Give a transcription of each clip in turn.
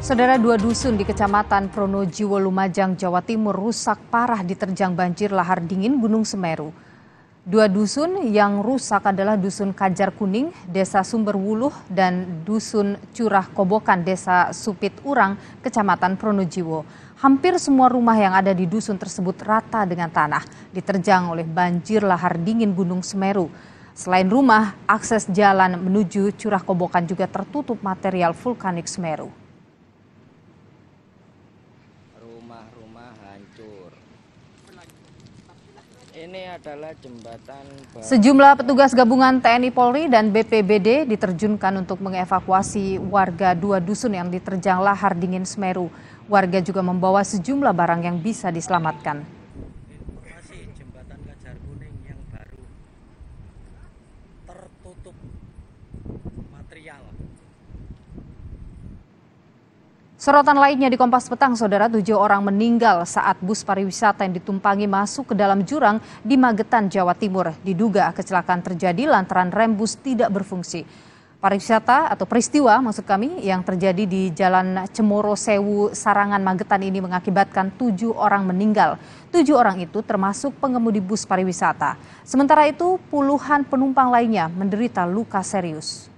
Saudara dua dusun di Kecamatan Pronojiwo Lumajang, Jawa Timur rusak parah diterjang banjir lahar dingin Gunung Semeru. Dua dusun yang rusak adalah Dusun Kajar Kuning, Desa Sumberwuluh, dan Dusun Curah Kobokan, Desa Supit Urang, Kecamatan Pronojiwo. Hampir semua rumah yang ada di dusun tersebut rata dengan tanah, diterjang oleh banjir lahar dingin Gunung Semeru. Selain rumah, akses jalan menuju Curah Kobokan juga tertutup material vulkanik Semeru. rumah hancur. Ini adalah jembatan. Bawah. Sejumlah petugas gabungan TNI Polri dan BPBD diterjunkan untuk mengevakuasi warga dua dusun yang diterjang lahar dingin Semeru. Warga juga membawa sejumlah barang yang bisa diselamatkan. Sorotan lainnya di Kompas Petang, Saudara, tujuh orang meninggal saat bus pariwisata yang ditumpangi masuk ke dalam jurang di Magetan, Jawa Timur. Diduga kecelakaan terjadi lantaran rem bus tidak berfungsi. Pariwisata atau peristiwa maksud kami yang terjadi di Jalan Cemoro Sewu, Sarangan, Magetan ini mengakibatkan tujuh orang meninggal. Tujuh orang itu termasuk pengemudi bus pariwisata. Sementara itu puluhan penumpang lainnya menderita luka serius.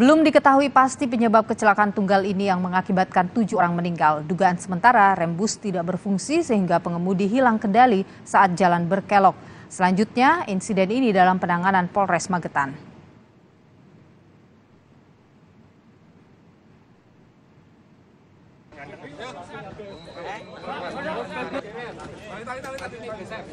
Belum diketahui pasti penyebab kecelakaan tunggal ini yang mengakibatkan tujuh orang meninggal. Dugaan sementara rem bus tidak berfungsi sehingga pengemudi hilang kendali saat jalan berkelok. Selanjutnya, insiden ini dalam penanganan Polres Magetan.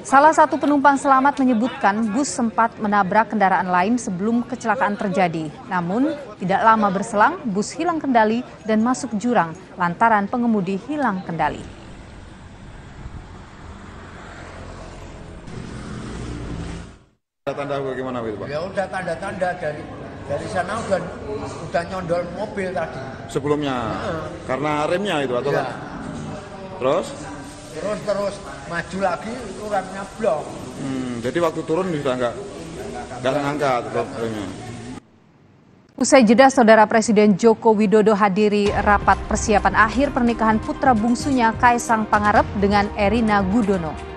Salah satu penumpang selamat menyebutkan bus sempat menabrak kendaraan lain sebelum kecelakaan terjadi. Namun, tidak lama berselang, bus hilang kendali dan masuk jurang lantaran pengemudi hilang kendali. Tanda bagaimana, Pak? Ya udah tanda-tanda dari dari sana udah udah nyondol mobil tadi sebelumnya nah. karena remnya itu atau ya. terus terus terus maju lagi itu remnya blok hmm, jadi waktu turun sudah nggak nggak ngangkat remnya Usai jeda, Saudara Presiden Joko Widodo hadiri rapat persiapan akhir pernikahan putra bungsunya Kaisang Pangarep dengan Erina Gudono.